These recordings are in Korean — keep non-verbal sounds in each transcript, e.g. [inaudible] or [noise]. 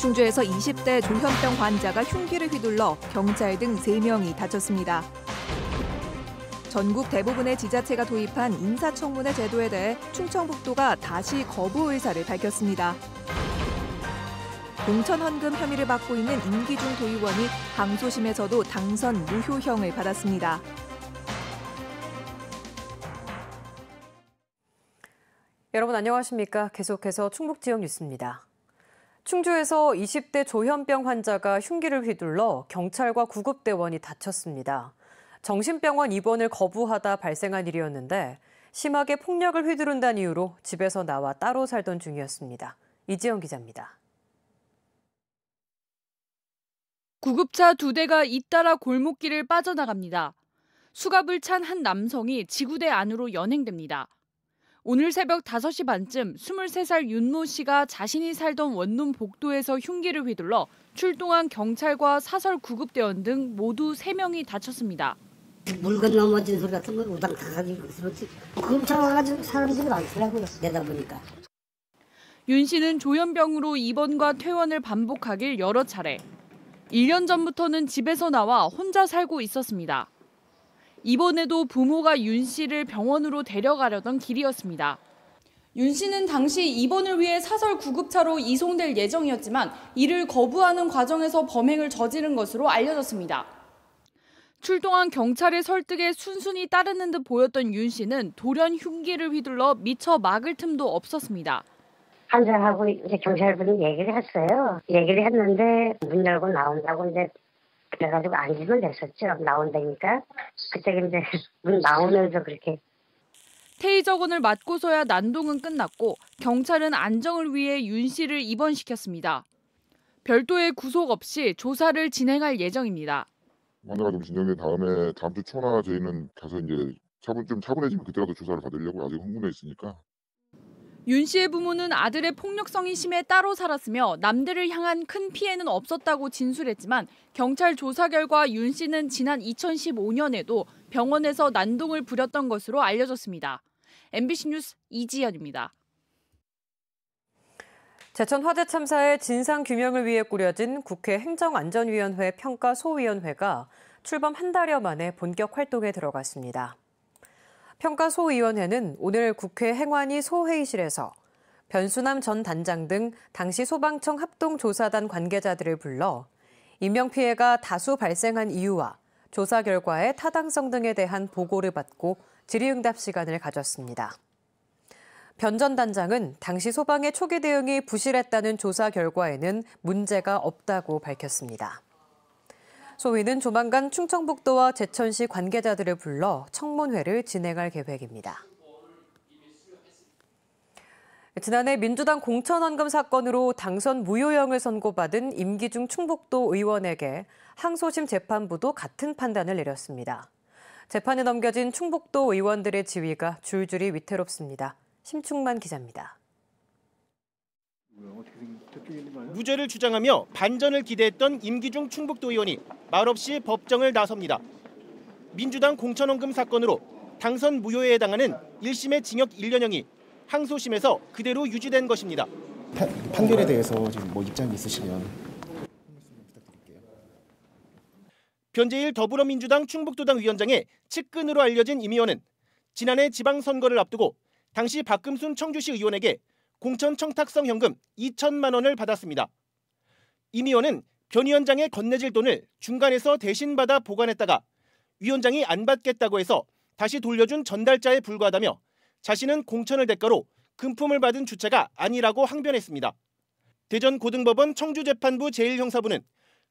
충주에서 20대 조현병 환자가 흉기를 휘둘러 경찰 등 3명이 다쳤습니다. 전국 대부분의 지자체가 도입한 인사청문회 제도에 대해 충청북도가 다시 거부 의사를 밝혔습니다. 공천 헌금 혐의를 받고 있는 임기중 도의원이 항소심에서도 당선 무효형을 받았습니다. 여러분 안녕하십니까? 계속해서 충북 지역 뉴스입니다. 충주에서 20대 조현병 환자가 흉기를 휘둘러 경찰과 구급대원이 다쳤습니다. 정신병원 입원을 거부하다 발생한 일이었는데 심하게 폭력을 휘두른다는 이유로 집에서 나와 따로 살던 중이었습니다. 이지영 기자입니다. 구급차 두 대가 잇따라 골목길을 빠져나갑니다. 수갑을 찬 한 남성이 지구대 안으로 연행됩니다. 오늘 새벽 5시 반쯤 23살 윤모 씨가 자신이 살던 원룸 복도에서 흉기를 휘둘러 출동한 경찰과 사설 구급대원 등 모두 3명이 다쳤습니다. 물건 넘어진 소리 같은 걸 우당 가가지고 금 와가지고 사람들이 많더라고요. 내다보니까. 윤 씨는 조현병으로 입원과 퇴원을 반복하길 여러 차례. 1년 전부터는 집에서 나와 혼자 살고 있었습니다. 이번에도 부모가 윤 씨를 병원으로 데려가려던 길이었습니다. 윤 씨는 당시 입원을 위해 사설 구급차로 이송될 예정이었지만 이를 거부하는 과정에서 범행을 저지른 것으로 알려졌습니다. 출동한 경찰의 설득에 순순히 따르는 듯 보였던 윤 씨는 돌연 흉기를 휘둘러 미처 막을 틈도 없었습니다. 한잔하고 경찰분이 얘기를 했어요. 얘기를 했는데 문 열고 나온다고 이제 그래가지고 안식을 냈었죠. 나온다니까. 그때 근데 [laughs] 문 나오면서 그렇게. 테이저군을 맞고서야 난동은 끝났고 경찰은 안정을 위해 윤 씨를 입원시켰습니다. 별도의 구속 없이 조사를 진행할 예정입니다. 문제가 좀 진정된 다음에 다음 주 초나 저희는 가서 이제 차분 좀 차분해지면 그때라도 조사를 받으려고 아직 흥분해 있으니까 윤 씨의 부모는 아들의 폭력성이 심해 따로 살았으며 남들을 향한 큰 피해는 없었다고 진술했지만 경찰 조사 결과 윤 씨는 지난 2015년에도 병원에서 난동을 부렸던 것으로 알려졌습니다. MBC 뉴스 이지연입니다. 제천 화재 참사의 진상 규명을 위해 꾸려진 국회 행정안전위원회 평가 소위원회가 출범 한 달여 만에 본격 활동에 들어갔습니다. 평가소위원회는 오늘 국회 행안위 소회의실에서 변수남 전 단장 등 당시 소방청 합동조사단 관계자들을 불러 인명피해가 다수 발생한 이유와 조사 결과의 타당성 등에 대한 보고를 받고 질의응답 시간을 가졌습니다. 변 전 단장은 당시 소방의 초기 대응이 부실했다는 조사 결과에는 문제가 없다고 밝혔습니다. 소위는 조만간 충청북도와 제천시 관계자들을 불러 청문회를 진행할 계획입니다. 지난해 민주당 공천원금 사건으로 당선 무효형을 선고받은 임기중 충북도 의원에게 항소심 재판부도 같은 판단을 내렸습니다. 재판에 넘겨진 충북도 의원들의 지위가 줄줄이 위태롭습니다. 심충만 기자입니다. 무죄를 주장하며 반전을 기대했던 임기중 충북도 의원이 말없이 법정을 나섭니다. 민주당 공천원금 사건으로 당선 무효에 해당하는 1심의 징역 1년형이 항소심에서 그대로 유지된 것입니다. 파, 판결에 대해서 지금 뭐 입장이 있으시면 부탁드릴게요. 변재일 더불어민주당 충북도당 위원장의 측근으로 알려진 임 의원은 지난해 지방선거를 앞두고 당시 박금순 청주시 의원에게 공천 청탁성 현금 2천만 원을 받았습니다. 임 의원은 변 위원장의 건네질 돈을 중간에서 대신 받아 보관했다가 위원장이 안 받겠다고 해서 다시 돌려준 전달자에 불과하다며 자신은 공천을 대가로 금품을 받은 주체가 아니라고 항변했습니다. 대전고등법원 청주재판부 제1형사부는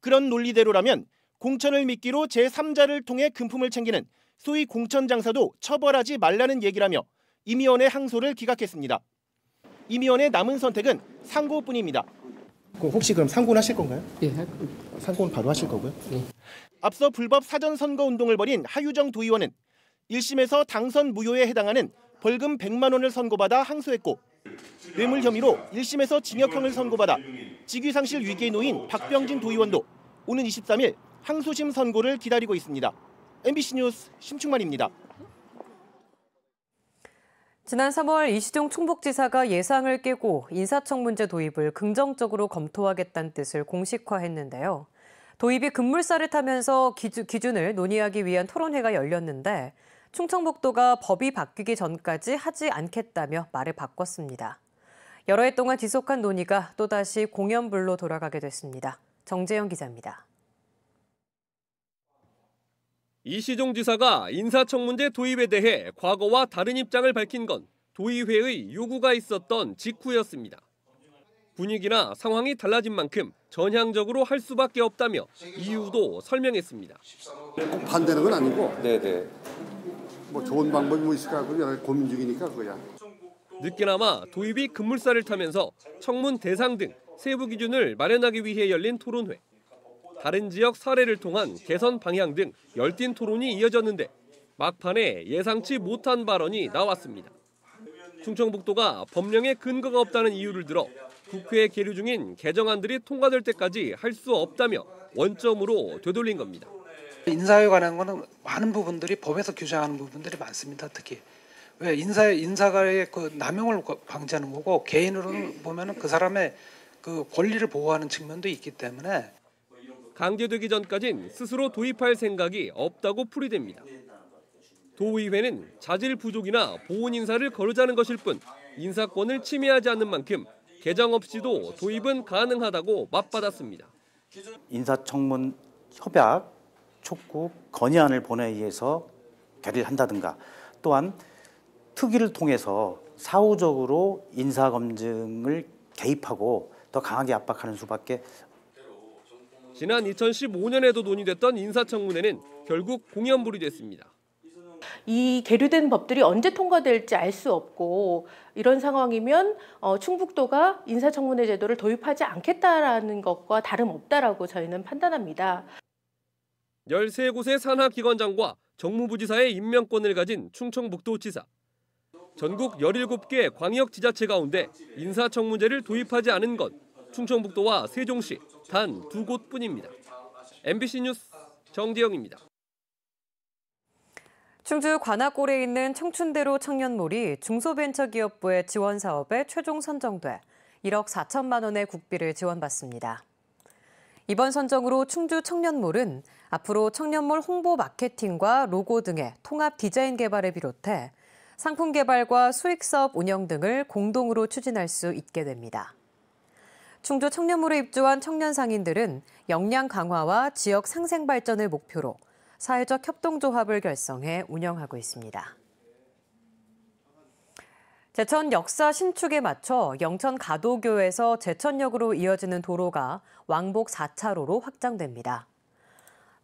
그런 논리대로라면 공천을 믿기로 제3자를 통해 금품을 챙기는 소위 공천 장사도 처벌하지 말라는 얘기라며 임 의원의 항소를 기각했습니다. 임의원의 남은 선택은 상고뿐입니다. 그럼 혹시 그럼 상고는 하실 건가요? 예, 상고는 바로 하실 거고요? 예. 앞서 불법 사전 선거 운동을 벌인 하유정 도의원은 1심에서 당선 무효에 해당하는 벌금 100만 원을 선고받아 항소했고 뇌물 혐의로 1심에서 징역형을 선고받아 직위상실 위기에 놓인 박병진 도의원도 오는 23일 항소심 선고를 기다리고 있습니다. MBC 뉴스 심충만입니다. 지난 3월 이시종 충북지사가 예상을 깨고 인사청문제 도입을 긍정적으로 검토하겠다는 뜻을 공식화했는데요. 도입이 급물살을 타면서 기준, 을 논의하기 위한 토론회가 열렸는데 충청북도가 법이 바뀌기 전까지 하지 않겠다며 말을 바꿨습니다. 여러 해 동안 지속한 논의가 또다시 공연불로 돌아가게 됐습니다. 정재영 기자입니다. 이시종 지사가 인사청문제 도입에 대해 과거와 다른 입장을 밝힌 건 도의회의 요구가 있었던 직후였습니다. 분위기나 상황이 달라진 만큼 전향적으로 할 수밖에 없다며 이유도 설명했습니다. 꼭 반대는 건 아니고 네네. 뭐 좋은 방법이 뭐 있을까 그걸 고민 중이니까 그거야. 늦게나마 도입이 급물살을 타면서 청문 대상 등 세부 기준을 마련하기 위해 열린 토론회. 다른 지역 사례를 통한 개선 방향 등 열띤 토론이 이어졌는데 막판에 예상치 못한 발언이 나왔습니다. 충청북도가 법령에 근거가 없다는 이유를 들어 국회에 계류 중인 개정안들이 통과될 때까지 할 수 없다며 원점으로 되돌린 겁니다. 인사에 관한 거는 많은 부분들이 법에서 규정하는 부분들이 많습니다. 특히 왜 인사 인사가의 그 남용을 방지하는 거고 개인으로 보면은 그 사람의 그 권리를 보호하는 측면도 있기 때문에 강제되기 전까진 스스로 도입할 생각이 없다고 풀이됩니다. 도의회는 자질 부족이나 보훈 인사를 거르자는 것일 뿐 인사권을 침해하지 않는 만큼 개정 없이도 도입은 가능하다고 맞받았습니다. 인사청문 협약 촉구 건의안을 보내의해서 결의를 한다든가 또한 특위를 통해서 사후적으로 인사검증을 개입하고 더 강하게 압박하는 수밖에 지난 2015년에도 논의됐던 인사청문회는 결국 공연불이 됐습니다. 이 계류된 법들이 언제 통과될지 알 수 없고 이런 상황이면 어, 충북도가 인사청문회 제도를 도입하지 않겠다라는 것과 다름없다라고 저희는 판단합니다. 13곳의 산하기관장과 정무부지사의 임명권을 가진 충청북도지사. 전국 17개 광역지자체 가운데 인사청문제를 도입하지 않은 건 충청북도와 세종시 단 두 곳뿐입니다. MBC 뉴스 정지영입니다. 충주 관악골에 있는 청춘대로 청년몰이 중소벤처기업부의 지원 사업에 최종 선정돼 1억 4천만 원의 국비를 지원받습니다. 이번 선정으로 충주 청년몰은 앞으로 청년몰 홍보 마케팅과 로고 등의 통합 디자인 개발을 비롯해 상품 개발과 수익 사업 운영 등을 공동으로 추진할 수 있게 됩니다. 충주 청년물에 입주한 청년 상인들은 역량 강화와 지역 상생 발전을 목표로 사회적 협동조합을 결성해 운영하고 있습니다. 제천 역사 신축에 맞춰 영천 가도교에서 제천역으로 이어지는 도로가 왕복 4차로로 확장됩니다.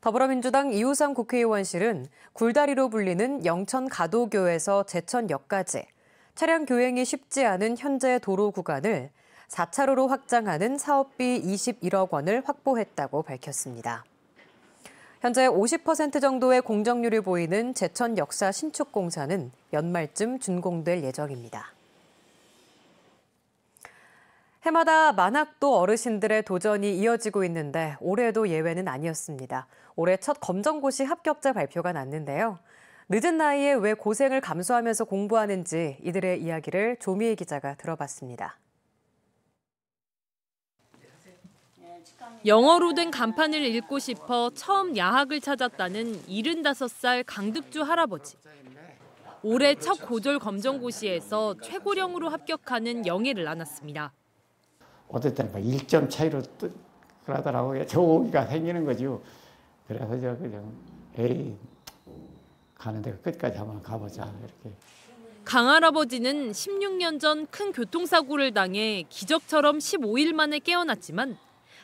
더불어민주당 이우삼 국회의원실은 굴다리로 불리는 영천 가도교에서 제천역까지 차량 교행이 쉽지 않은 현재 도로 구간을 4차로로 확장하는 사업비 21억 원을 확보했다고 밝혔습니다. 현재 50% 정도의 공정률을 보이는 제천 역사 신축 공사는 연말쯤 준공될 예정입니다. 해마다 만학도 어르신들의 도전이 이어지고 있는데 올해도 예외는 아니었습니다. 올해 첫 검정고시 합격자 발표가 났는데요. 늦은 나이에 왜 고생을 감수하면서 공부하는지 이들의 이야기를 조미애 기자가 들어봤습니다. 영어로 된 간판을 읽고 싶어 처음 야학을 찾았다는 75살 강득주 할아버지. 올해 첫 고졸 검정고시에서 최고령으로 합격하는 영예를 안았습니다. 어떨 때 1점 차이로 뜨더라고요. 조기가 생기는 거죠. 그래서 저 그냥 에이 가는 데 끝까지 한번 가보자 이렇게. 강 할아버지는 16년 전 큰 교통사고를 당해 기적처럼 15일 만에 깨어났지만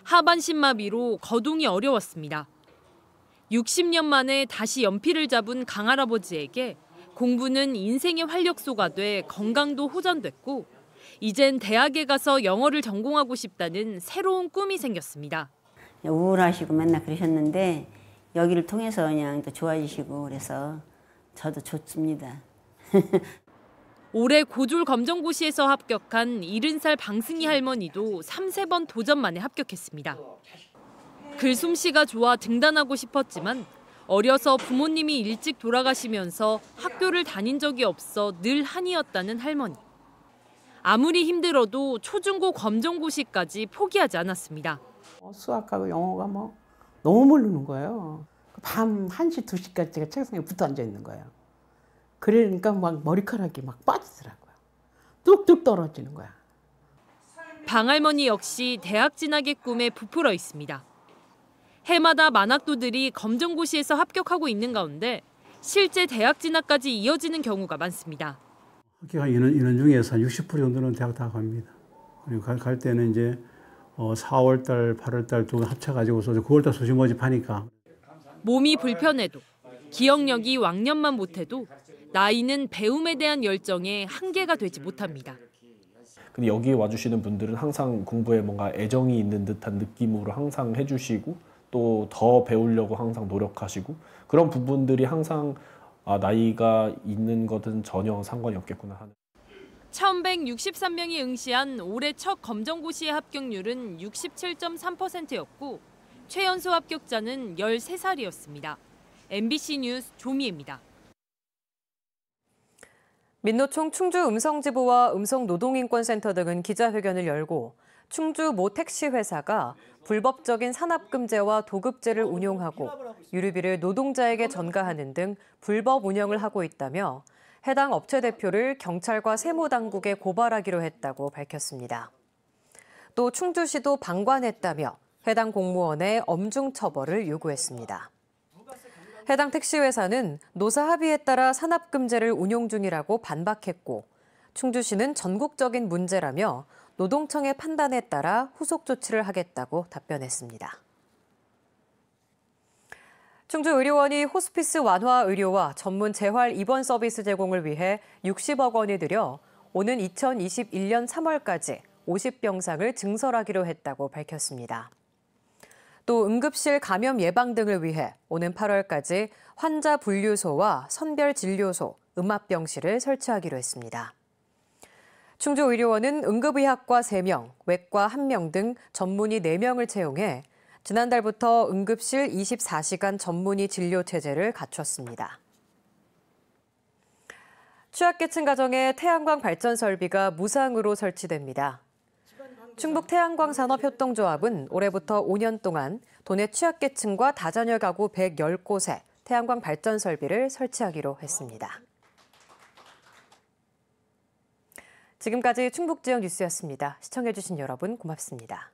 하반신 마비로 거동이 어려웠습니다. 60년 만에 다시 연필을 잡은 강할아버지에게 공부는 인생의 활력소가 돼 건강도 호전됐고 이젠 대학에 가서 영어를 전공하고 싶다는 새로운 꿈이 생겼습니다. 우울하시고 맨날 그러셨는데 여기를 통해서 그냥 또 좋아지시고 그래서 저도 좋습니다. [laughs] 올해 고졸 검정고시에서 합격한 70살 방승희 할머니도 3, 세번 도전 만에 합격했습니다. 글솜씨가 좋아 등단하고 싶었지만 어려서 부모님이 일찍 돌아가시면서 학교를 다닌 적이 없어 늘 한이었다는 할머니. 아무리 힘들어도 초중고 검정고시까지 포기하지 않았습니다. 어, 수학하고 영어가 뭐 너무 모르는 거예요. 밤 1시, 2시까지 제가 책상에 붙어 앉아 있는 거예요. 그러니까 막 머리카락이 막 빠지더라고요. 뚝뚝 떨어지는 거야. 방할머니 역시 대학 진학의 꿈에 부풀어 있습니다. 해마다 만학도들이 검정고시에서 합격하고 있는 가운데 실제 대학 진학까지 이어지는 경우가 많습니다. 합격한 인원, 인원 중에서 60% 정도는 대학 다 갑니다. 그리고 갈, 갈 때는 이제 4월달, 어, 8월달 두 합쳐가지고서 9월달 수시 모집하니까. 몸이 불편해도 기억력이 왕년만 못해도 나이는 배움에 대한 열정에 한계가 되지 못합니다. 근데 여기 와주시는 분들은 항상 공부에 뭔가 애정이 있는 듯한 느낌으로 항상 해주시고 또 더 배우려고 항상 노력하시고 그런 부분들이 항상 아, 나이가 있는 것은 전혀 상관이 없겠구나 하는. 1,163명이 응시한 올해 첫 검정고시의 합격률은 67.3%였고 최연소 합격자는 13살이었습니다. MBC 뉴스 조미입니다. 민노총 충주 음성지부와 음성노동인권센터 등은 기자회견을 열고 충주 모 택시 회사가 불법적인 산업금제와 도급제를 운용하고 유류비를 노동자에게 전가하는 등 불법 운영을 하고 있다며 해당 업체 대표를 경찰과 세무당국에 고발하기로 했다고 밝혔습니다. 또 충주시도 방관했다며 해당 공무원의 엄중 처벌을 요구했습니다. 해당 택시회사는 노사 합의에 따라 산업금제를 운용 중이라고 반박했고 충주시는 전국적인 문제라며 노동청의 판단에 따라 후속 조치를 하겠다고 답변했습니다. 충주의료원이 호스피스 완화 의료와 전문 재활 입원 서비스 제공을 위해 60억 원이 들여 오는 2021년 3월까지 50병상을 증설하기로 했다고 밝혔습니다. 또 응급실 감염 예방 등을 위해 오는 8월까지 환자 분류소와 선별 진료소, 음압병실을 설치하기로 했습니다. 충주의료원은 응급의학과 3명, 외과 1명 등 전문의 4명을 채용해 지난달부터 응급실 24시간 전문의 진료 체제를 갖췄습니다. 취약계층 가정에 태양광 발전 설비가 무상으로 설치됩니다. 충북 태양광산업협동조합은 올해부터 5년 동안 도내 취약계층과 다자녀 가구 110곳에 태양광 발전 설비를 설치하기로 했습니다. 지금까지 충북 지역 뉴스였습니다. 시청해주신 여러분 고맙습니다.